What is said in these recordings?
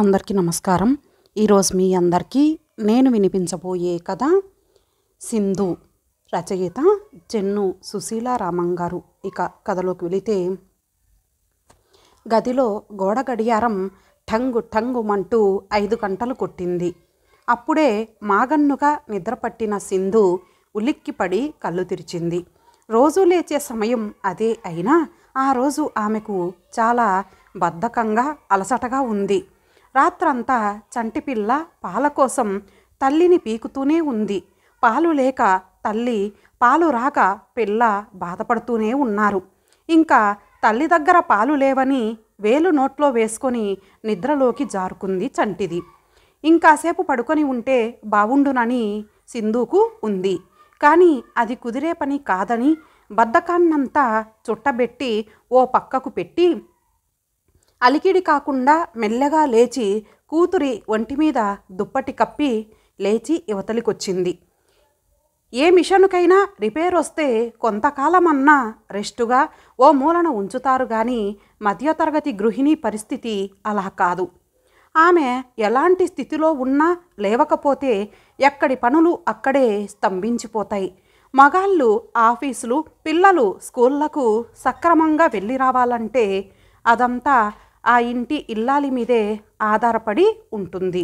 అందరికీ నమస్కారం ఈరోజు మీ అందరికీ నేను వినిపించబోయే కథ సింధు రచయిత చెన్ను సుశీల రామం గారు ఇక కథలోకి వెళితే గదిలో గోడ గడియారం ఠంగు మంటూ ఐదు గంటలు కొట్టింది అప్పుడే మాగన్నుగా నిద్రపట్టిన సింధు ఉలిక్కిపడి కళ్ళు తెరిచింది రోజు లేచే సమయం అదే అయినా ఆ రోజు ఆమెకు చాలా బద్ధకంగా అలసటగా ఉంది రాత్రంతా చంటిపిల్ల పాల కోసం తల్లిని పీకుతూనే ఉంది పాలు లేక తల్లి పాలు రాక పిల్ల బాధపడుతూనే ఉన్నారు ఇంకా తల్లి దగ్గర పాలు లేవని వేలు నోట్లో వేసుకొని నిద్రలోకి జారుకుంది చంటిది ఇంకాసేపు పడుకొని ఉంటే బావుండునని సింధుకు ఉంది కానీ అది కుదిరే పని కాదని బద్ధకాన్నంతా చుట్టబెట్టి ఓ పక్కకు పెట్టి అలికిడి కాకుండా మెల్లగా లేచి కూతురి ఒంటి మీద దుప్పటి కప్పి లేచి యువతలికొచ్చింది ఏ మిషనుకైనా రిపేర్ వస్తే కొంతకాలమన్నా రెస్టుగా ఓ మూలన ఉంచుతారు కానీ మధ్యతరగతి గృహిణి పరిస్థితి అలా కాదు ఆమె ఎలాంటి స్థితిలో ఉన్నా లేవకపోతే ఎక్కడి పనులు అక్కడే స్తంభించిపోతాయి మగాళ్ళు ఆఫీసులు పిల్లలు స్కూళ్లకు సక్రమంగా వెళ్ళి రావాలంటే అదంతా ఆ ఇంటి ఇల్లాలి మీదే ఆధారపడి ఉంటుంది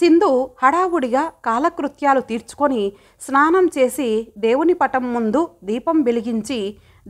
సింధు హడావుడిగా కాలకృత్యాలు తీర్చుకొని స్నానం చేసి దేవుని పటం ముందు దీపం వెలిగించి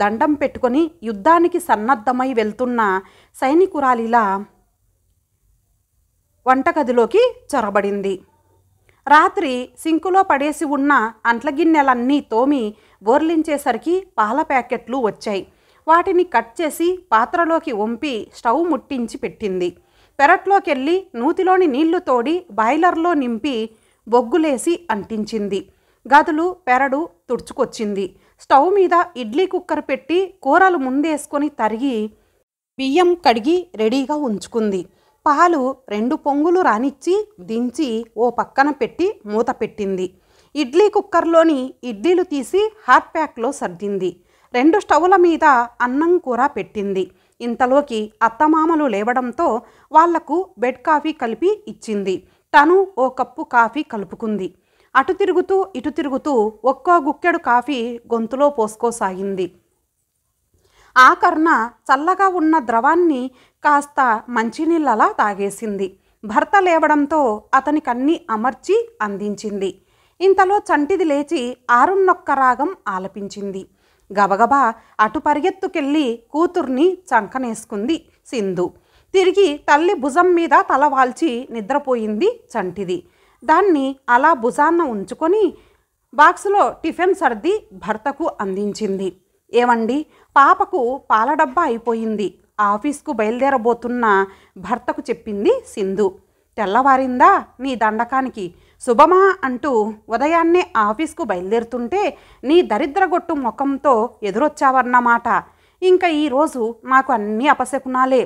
దండం పెట్టుకొని యుద్ధానికి సన్నద్ధమై వెళ్తున్న సైనికురాలిలా వంటగదిలోకి చొరబడింది రాత్రి సింకులో పడేసి ఉన్న అంట్లగిన్నెలన్నీ తోమి బోర్లించేసరికి పాల ప్యాకెట్లు వచ్చాయి వాటిని కట్ చేసి పాత్రలోకి వంపి స్టవ్ ముట్టించి పెట్టింది పెరట్లోకెళ్ళి నూతిలోని నీళ్లు తోడి బాయిలర్లో నింపి బొగ్గులేసి అంటించింది గదులు పెరడు తుడుచుకొచ్చింది స్టవ్ మీద ఇడ్లీ కుక్కర్ పెట్టి కూరలు ముందేసుకొని తరిగి బియ్యం కడిగి రెడీగా ఉంచుకుంది పాలు రెండు పొంగులు రానిచ్చి దించి ఓ పక్కన పెట్టి మూత పెట్టింది ఇడ్లీ కుక్కర్లోని ఇడ్లీలు తీసి హాట్ ప్యాక్లో సర్దింది రెండు స్టవ్ల మీద అన్నం కూర పెట్టింది ఇంతలోకి అత్తమామలు లేవడంతో వాళ్లకు బెడ్ కాఫీ కలిపి ఇచ్చింది తను ఓ కప్పు కాఫీ కలుపుకుంది అటు తిరుగుతూ ఇటు తిరుగుతూ ఒక్కో గుక్కెడు కాఫీ గొంతులో పోసుకోసాగింది ఆ కర్ణ చల్లగా ఉన్న ద్రవాన్ని కాస్త మంచినీళ్ళలా తాగేసింది భర్త లేవడంతో అతనికన్నీ అమర్చి అందించింది ఇంతలో చంటిది లేచి ఆరున్నొక్క రాగం ఆలపించింది గబగబా అటు పరిగెత్తుకెళ్ళి కూతుర్ని చంకనేసుకుంది సింధు తిరిగి తల్లి భుజం మీద తల వాల్చి నిద్రపోయింది చంటిది దాన్ని అలా భుజాన్న ఉంచుకొని బాక్స్లో టిఫిన్ సర్ది భర్తకు అందించింది ఏమండి పాపకు పాల డబ్బా అయిపోయింది ఆఫీస్కు బయలుదేరబోతున్న భర్తకు చెప్పింది సింధు తెల్లవారిందా నీ దండకానికి శుభమా అంటూ ఉదయాన్నే ఆఫీస్కు బయలుదేరుతుంటే నీ దరిద్రగొట్టు ముఖంతో ఎదురొచ్చావన్నమాట ఇంకా ఈరోజు మాకు అన్ని అపశకునాలే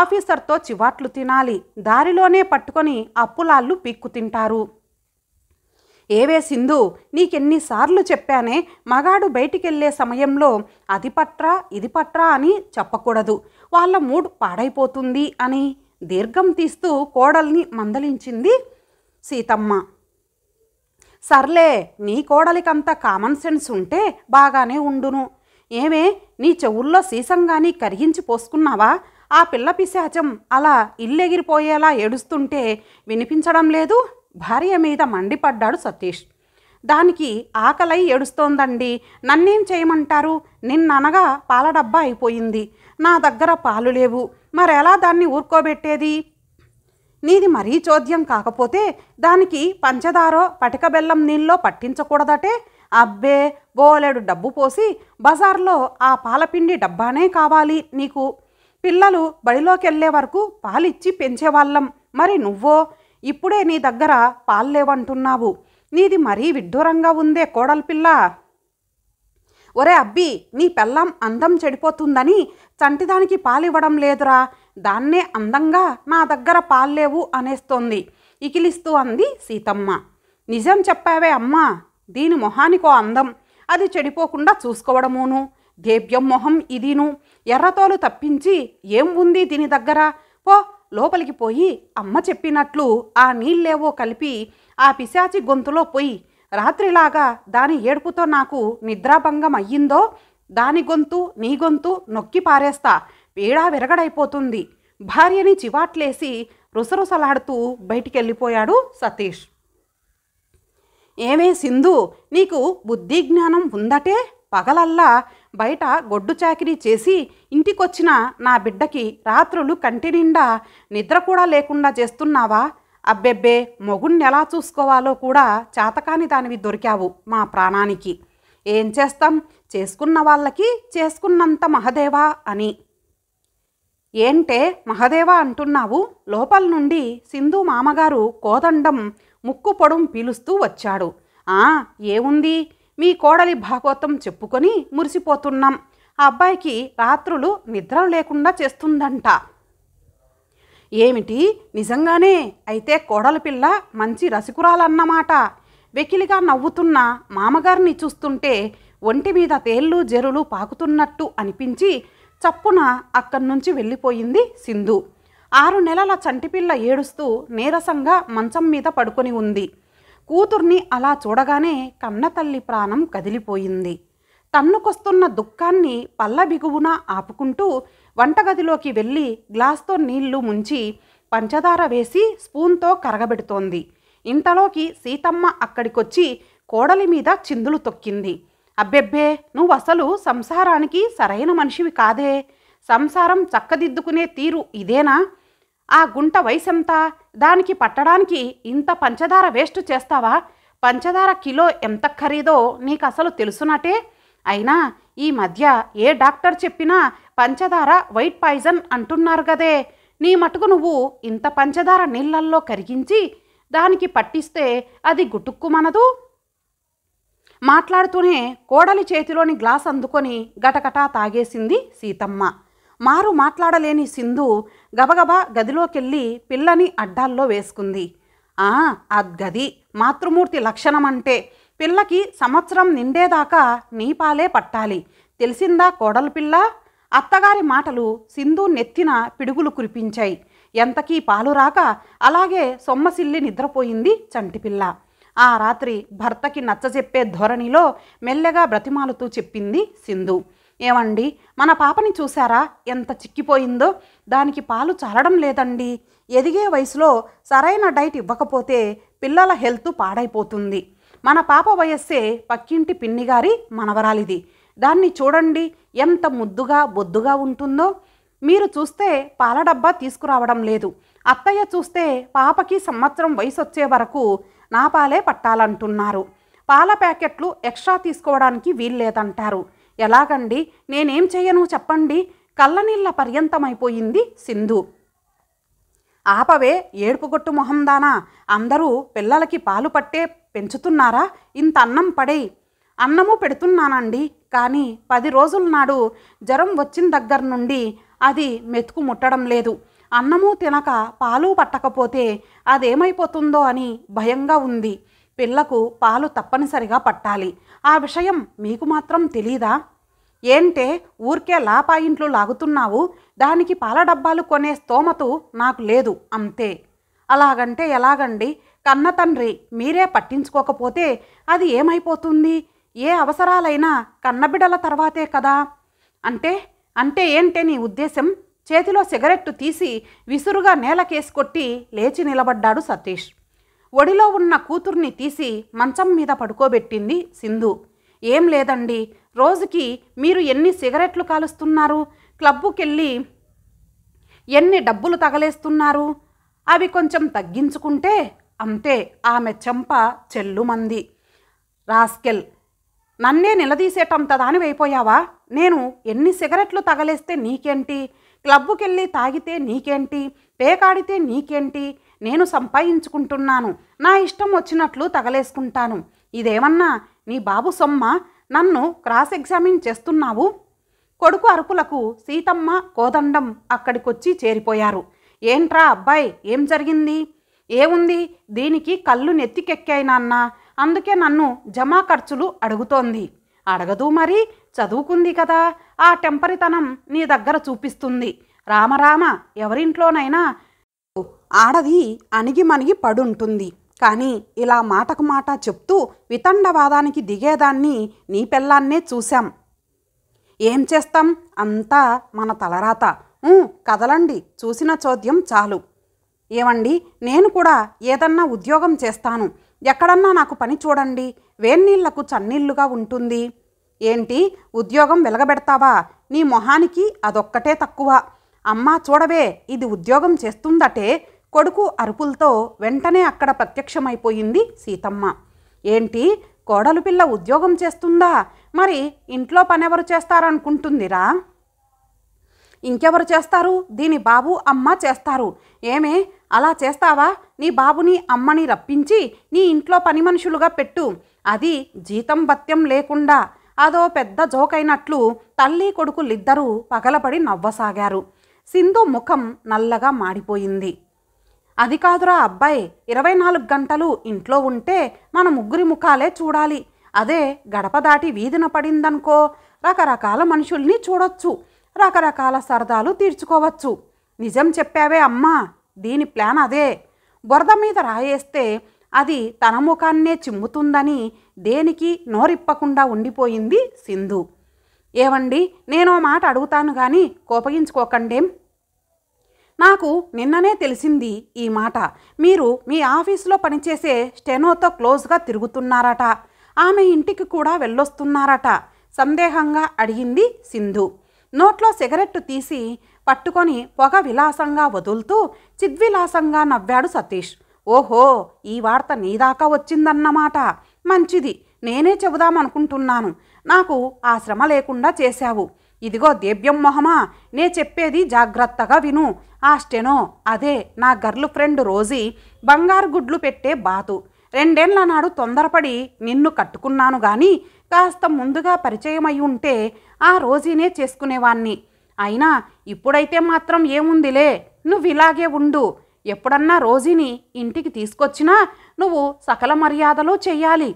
ఆఫీసర్తో చివాట్లు తినాలి దారిలోనే పట్టుకొని అప్పులాళ్ళు పీక్కు తింటారు ఏవే సింధు నీకెన్నిసార్లు చెప్పానే మగాడు బయటికెళ్లే సమయంలో అది పట్రా ఇది పట్రా అని చెప్పకూడదు వాళ్ళ మూడ్ పాడైపోతుంది అని దీర్ఘం తీస్తూ కోడల్ని మందలించింది సీతమ్మ సర్లే నీ కోడలికంత కామన్ సెన్స్ ఉంటే బాగానే ఉండును ఏమే నీ చెవుల్లో సీసంగాని కరిగించి పోసుకున్నావా ఆ పిల్ల పిశాచం అలా ఇల్లెగిరిపోయేలా ఏడుస్తుంటే వినిపించడం లేదు భార్య మీద మండిపడ్డాడు సతీష్ దానికి ఆకలై ఏడుస్తోందండి నన్నేం చేయమంటారు నిన్ననగా పాల డబ్బా అయిపోయింది నా దగ్గర పాలు లేవు మరెలా దాన్ని ఊరుకోబెట్టేది నీది మరీ చోద్యం కాకపోతే దానికి పంచదారో పటిక బెల్లం నీళ్ళలో పట్టించకూడదటే అబ్బే బోలెడు డబ్బు పోసి బజార్లో ఆ పాలపిండి డబ్బానే కావాలి నీకు పిల్లలు బడిలోకి వెళ్ళే వరకు పాలిచ్చి పెంచేవాళ్ళం మరి నువ్వో ఇప్పుడే నీ దగ్గర పాల్లేవంటున్నావు నీది మరీ విడ్డూరంగా ఉందే కోడలు పిల్ల ఒరే అబ్బి నీ పెళ్ళం అందం చెడిపోతుందని చంటిదానికి పాలివ్వడం లేదురా దాన్నే అందంగా నా దగ్గర పాల్లేవు అనేస్తోంది ఇకిలిస్తూ అంది సీతమ్మ నిజం చెప్పావే అమ్మా దీని మొహానికో అందం అది చెడిపోకుండా చూసుకోవడమును దేవ్యం మొహం ఇదిను ఎర్రతోలు తప్పించి ఏం ఉంది దీని దగ్గర పో లోపలికి పోయి అమ్మ చెప్పినట్లు ఆ నీళ్ళేవో కలిపి ఆ పిశాచి గొంతులో పోయి రాత్రిలాగా దాని ఏడుపుతో నాకు నిద్రాభంగం అయ్యిందో దాని గొంతు నీ గొంతు నొక్కి పారేస్తా పీడా విరగడైపోతుంది భార్యని చివాట్లేసి రుసరుసలాడుతూ బయటికెళ్ళిపోయాడు సతీష్ ఏమే సింధు నీకు బుద్ధి జ్ఞానం ఉందటే పగలల్లా బయట గొడ్డు చాకిరీ చేసి ఇంటికొచ్చిన నా బిడ్డకి రాత్రులు కంటి నిండా నిద్ర కూడా లేకుండా చేస్తున్నావా అబ్బెబ్బే మొగుణ్ణి ఎలా చూసుకోవాలో కూడా చేతకాని దానివి దొరికావు మా ప్రాణానికి ఏం చేస్తాం చేసుకున్న వాళ్ళకి చేసుకున్నంత మహదేవా అని ఏంటే మహదేవ అంటున్నావు లోపల నుండి సింధు మామగారు కోదండం ముక్కు పొడుం పీలుస్తూ వచ్చాడు ఆ ఏముంది మీ కోడలి భాగవతం చెప్పుకొని మురిసిపోతున్నాం ఆ అబ్బాయికి రాత్రులు నిద్ర లేకుండా చేస్తుందంట ఏమిటి నిజంగానే అయితే కోడలి పిల్ల మంచి రసికురాలన్నమాట వెకిలిగా నవ్వుతున్న మామగారిని చూస్తుంటే ఒంటి మీద తేళ్ళు జెరులు పాకుతున్నట్టు అనిపించి చప్పున అక్కడి నుంచి వెళ్ళిపోయింది సింధు ఆరు నెలల చంటిపిల్ల ఏడుస్తూ నీరసంగా మంచం మీద పడుకొని ఉంది కూతుర్ని అలా చూడగానే కన్నతల్లి ప్రాణం కదిలిపోయింది తన్నుకొస్తున్న దుఃఖాన్ని పల్ల బిగువున ఆపుకుంటూ వంటగదిలోకి వెళ్ళి గ్లాస్తో నీళ్లు ముంచి పంచదార వేసి స్పూన్తో కరగబెడుతోంది ఇంతలోకి సీతమ్మ అక్కడికొచ్చి కోడలి మీద చిందులు తొక్కింది అబ్బెబ్బే నువ్వు అసలు సంసారానికి సరైన మనిషివి కాదే సంసారం చక్కదిద్దుకునే తీరు ఇదేనా ఆ గుంట వయసెంత దానికి పట్టడానికి ఇంత పంచదార వేస్ట్ చేస్తావా పంచదార కిలో ఎంత ఖరీదో నీకు అసలు తెలుసునటే అయినా ఈ మధ్య ఏ డాక్టర్ చెప్పినా పంచదార వైట్ పాయిజన్ అంటున్నారు గదే నీ మటుకు నువ్వు ఇంత పంచదార నీళ్ళల్లో కరిగించి దానికి పట్టిస్తే అది గుటుక్కుమనదు మాట్లాడుతూనే కోడలి చేతిలోని గ్లాస్ అందుకొని గటగటా తాగేసింది సీతమ్మ మారు మాట్లాడలేని సింధు గబగబా గదిలోకెళ్ళి పిల్లని అడ్డాల్లో వేసుకుంది ఆ అద్గది మాతృమూర్తి లక్షణమంటే పిల్లకి సంవత్సరం నిండేదాకా నీపాలే పట్టాలి తెలిసిందా కోడలు పిల్ల అత్తగారి మాటలు సింధు నెత్తిన పిడుగులు కురిపించాయి ఎంతకీ పాలు రాక అలాగే సొమ్మసిల్లి నిద్రపోయింది చంటిపిల్ల ఆ రాత్రి భర్తకి నచ్చజెప్పే ధోరణిలో మెల్లగా బ్రతిమాలుతూ చెప్పింది సింధు ఏమండి మన పాపని చూశారా ఎంత చిక్కిపోయిందో దానికి పాలు చాలడం లేదండి ఎదిగే వయసులో సరైన డైట్ ఇవ్వకపోతే పిల్లల హెల్త్ పాడైపోతుంది మన పాప వయస్సే పక్కింటి పిన్నిగారి మనవరాలిది దాన్ని చూడండి ఎంత ముద్దుగా బొద్దుగా ఉంటుందో మీరు చూస్తే పాల డబ్బా తీసుకురావడం లేదు అత్తయ్య చూస్తే పాపకి సంవత్సరం వయసు వచ్చే వరకు నా పాలే పట్టాలంటున్నారు పాల ప్యాకెట్లు ఎక్స్ట్రా తీసుకోవడానికి వీల్లేదంటారు ఎలాగండి నేనేం చేయను చెప్పండి కళ్ళనీళ్ళ పర్యంతమైపోయింది సింధు ఆపవే ఏడుపుగొట్టు మొహందానా అందరూ పిల్లలకి పాలు పట్టే పెంచుతున్నారా ఇంత అన్నం పడేయి అన్నము పెడుతున్నానండి కానీ పది రోజుల నాడు జ్వరం వచ్చిన దగ్గర నుండి అది మెతుకు ముట్టడం లేదు అన్నము తినక పాలు పట్టకపోతే అదేమైపోతుందో అని భయంగా ఉంది పిల్లకు పాలు తప్పనిసరిగా పట్టాలి ఆ విషయం మీకు మాత్రం తెలీదా ఏంటే ఊరికే లాపాయింట్లు లాగుతున్నావు దానికి పాల డబ్బాలు కొనే స్తోమతు నాకు లేదు అంతే అలాగంటే ఎలాగండి కన్న తండ్రి మీరే పట్టించుకోకపోతే అది ఏమైపోతుంది ఏ అవసరాలైనా కన్నబిడల తర్వాతే కదా అంటే అంటే ఏంటే నీ ఉద్దేశం చేతిలో సిగరెట్టు తీసి విసురుగా నేలకేసి కొట్టి లేచి నిలబడ్డాడు సతీష్ ఒడిలో ఉన్న కూతుర్ని తీసి మంచం మీద పడుకోబెట్టింది సింధు ఏం లేదండి రోజుకి మీరు ఎన్ని సిగరెట్లు కాలుస్తున్నారు క్లబ్బుకెళ్ళి ఎన్ని డబ్బులు తగలేస్తున్నారు అవి కొంచెం తగ్గించుకుంటే అంతే ఆమె చెంప చెల్లుమంది రాస్కెల్ నన్నే నిలదీసేటంత దానివైపోయావా నేను ఎన్ని సిగరెట్లు తగలేస్తే నీకేంటి క్లబ్కి వెళ్ళి తాగితే నీకేంటి పేకాడితే నీకేంటి నేను సంపాదించుకుంటున్నాను నా ఇష్టం వచ్చినట్లు తగలేసుకుంటాను ఇదేమన్నా నీ బాబు సొమ్మ నన్ను క్రాస్ ఎగ్జామిన్ చేస్తున్నావు కొడుకు అరుపులకు సీతమ్మ కోదండం అక్కడికొచ్చి చేరిపోయారు ఏంట్రా అబ్బాయి ఏం జరిగింది ఏముంది దీనికి కళ్ళు నెత్తికెక్కాయి అందుకే నన్ను జమా ఖర్చులు అడుగుతోంది అడగదు మరి చదువుకుంది కదా ఆ టెంపరితనం నీ దగ్గర చూపిస్తుంది రామరామ ఎవరింట్లోనైనా ఆడది అణిగి మణిగి పడుంటుంది కానీ ఇలా మాటకు మాట చెప్తూ వితండవాదానికి దిగేదాన్ని నీ పిల్లాన్నే చూశాం ఏం చేస్తాం అంతా మన తలరాత కదలండి చూసిన చోద్యం చాలు ఏమండి నేను కూడా ఏదన్నా ఉద్యోగం చేస్తాను ఎక్కడన్నా నాకు పని చూడండి వేన్నీళ్లకు చన్నీళ్లుగా ఉంటుంది ఏంటి ఉద్యోగం వెలగబెడతావా నీ మొహానికి అదొక్కటే తక్కువ అమ్మా చూడవే ఇది ఉద్యోగం చేస్తుందటే కొడుకు అరుపులతో వెంటనే అక్కడ ప్రత్యక్షమైపోయింది సీతమ్మ ఏంటి కోడలు పిల్ల ఉద్యోగం చేస్తుందా మరి ఇంట్లో పనెవరు చేస్తారనుకుంటుందిరా ఇంకెవరు చేస్తారు దీని బాబు అమ్మ చేస్తారు ఏమే అలా చేస్తావా నీ బాబుని అమ్మని రప్పించి నీ ఇంట్లో పని మనుషులుగా పెట్టు అది జీతం భత్యం లేకుండా అదో పెద్ద జోకైనట్లు తల్లి కొడుకులిద్దరూ పగలబడి నవ్వసాగారు సింధు ముఖం నల్లగా మాడిపోయింది అది కాదురా అబ్బాయి ఇరవై నాలుగు గంటలు ఇంట్లో ఉంటే మన ముగ్గురి ముఖాలే చూడాలి అదే గడప దాటి వీధిన పడిందనుకో రకరకాల మనుషుల్ని చూడొచ్చు రకరకాల సరదాలు తీర్చుకోవచ్చు నిజం చెప్పావే అమ్మా దీని ప్లాన్ అదే బురద మీద రాయేస్తే అది తన ముఖాన్నే చిమ్ముతుందని దేనికి నోరిప్పకుండా ఉండిపోయింది సింధు ఏవండి ఆ మాట అడుగుతాను కానీ కోపగించుకోకండేం నాకు నిన్ననే తెలిసింది ఈ మాట మీరు మీ ఆఫీసులో పనిచేసే స్టెనోతో క్లోజ్గా తిరుగుతున్నారట ఆమె ఇంటికి కూడా వెళ్ళొస్తున్నారట సందేహంగా అడిగింది సింధు నోట్లో సిగరెట్టు తీసి పట్టుకొని పొగ విలాసంగా వదులుతూ చిద్విలాసంగా నవ్వాడు సతీష్ ఓహో ఈ వార్త నీదాకా వచ్చిందన్నమాట మంచిది నేనే చెబుదామనుకుంటున్నాను నాకు ఆ శ్రమ లేకుండా చేశావు ఇదిగో దేవ్యం మొహమా నే చెప్పేది జాగ్రత్తగా విను ఆ స్టెనో అదే నా గర్ల్ ఫ్రెండ్ రోజీ బంగారు గుడ్లు పెట్టే బాతు రెండేళ్ల నాడు తొందరపడి నిన్ను కట్టుకున్నాను గాని కాస్త ముందుగా పరిచయం అయి ఉంటే ఆ రోజీనే చేసుకునేవాణ్ణి అయినా ఇప్పుడైతే మాత్రం ఏముందిలే నువ్వు ఇలాగే ఉండు ఎప్పుడన్నా రోజీని ఇంటికి తీసుకొచ్చినా నువ్వు సకల మర్యాదలు చెయ్యాలి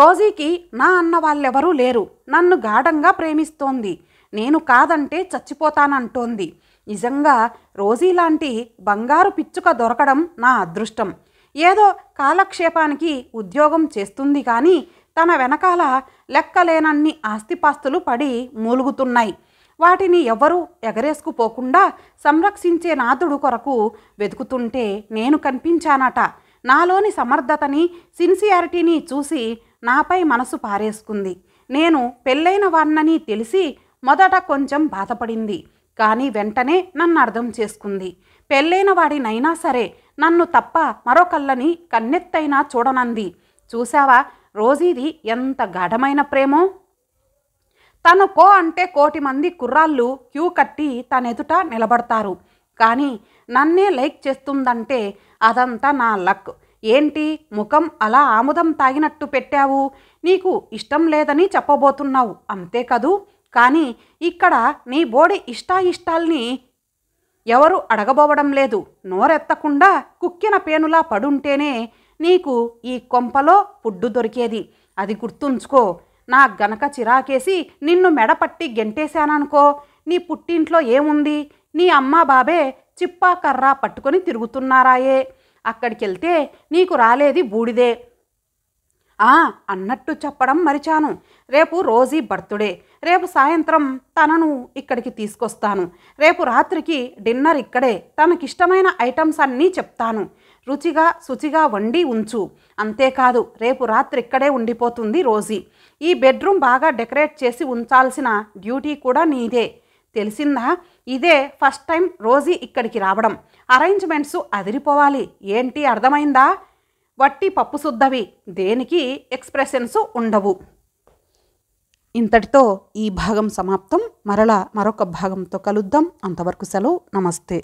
రోజీకి నా అన్న వాళ్ళెవరూ లేరు నన్ను గాఢంగా ప్రేమిస్తోంది నేను కాదంటే చచ్చిపోతానంటోంది నిజంగా రోజీ లాంటి బంగారు పిచ్చుక దొరకడం నా అదృష్టం ఏదో కాలక్షేపానికి ఉద్యోగం చేస్తుంది కానీ తన వెనకాల లెక్కలేనన్ని ఆస్తిపాస్తులు పడి మూలుగుతున్నాయి వాటిని ఎవరూ ఎగరేసుకుపోకుండా సంరక్షించే నాథుడు కొరకు వెతుకుతుంటే నేను కనిపించానట నాలోని సమర్థతని సిన్సియారిటీని చూసి నాపై మనసు పారేసుకుంది నేను పెళ్ళైన వాణ్ణని తెలిసి మొదట కొంచెం బాధపడింది కానీ వెంటనే నన్ను అర్థం చేసుకుంది పెళ్ళైన వాడినైనా సరే నన్ను తప్ప మరొకళ్ళని కన్నెత్తైనా చూడనంది చూశావా రోజీది ఎంత గాఢమైన ప్రేమో తన కో అంటే కోటి మంది కుర్రాళ్ళు క్యూ కట్టి తన ఎదుట నిలబడతారు కానీ నన్నే లైక్ చేస్తుందంటే అదంతా నా లక్ ఏంటి ముఖం అలా ఆముదం తాగినట్టు పెట్టావు నీకు ఇష్టం లేదని చెప్పబోతున్నావు అంతే కదూ కానీ ఇక్కడ నీ బోడి ఇష్టాయిష్టాల్ని ఎవరు అడగబోవడం లేదు నోరెత్తకుండా కుక్కిన పేనులా పడుంటేనే నీకు ఈ కొంపలో ఫుడ్డు దొరికేది అది గుర్తుంచుకో నా గనక చిరాకేసి నిన్ను మెడపట్టి గెంటేశాననుకో నీ పుట్టింట్లో ఏముంది నీ అమ్మా బాబే చిప్పా కర్రా పట్టుకొని తిరుగుతున్నారాయే అక్కడికి వెళ్తే నీకు రాలేది బూడిదే ఆ అన్నట్టు చెప్పడం మరిచాను రేపు రోజీ బర్త్డే రేపు సాయంత్రం తనను ఇక్కడికి తీసుకొస్తాను రేపు రాత్రికి డిన్నర్ ఇక్కడే తనకిష్టమైన ఐటమ్స్ అన్నీ చెప్తాను రుచిగా శుచిగా వండి ఉంచు అంతేకాదు రేపు రాత్రి ఇక్కడే ఉండిపోతుంది రోజీ ఈ బెడ్రూమ్ బాగా డెకరేట్ చేసి ఉంచాల్సిన డ్యూటీ కూడా నీదే తెలిసిందా ఇదే ఫస్ట్ టైం రోజీ ఇక్కడికి రావడం అరేంజ్మెంట్స్ అదిరిపోవాలి ఏంటి అర్థమైందా వట్టి పప్పు శుద్ధవి దేనికి ఎక్స్ప్రెషన్స్ ఉండవు ఇంతటితో ఈ భాగం సమాప్తం మరలా మరొక భాగంతో కలుద్దాం అంతవరకు సెలవు నమస్తే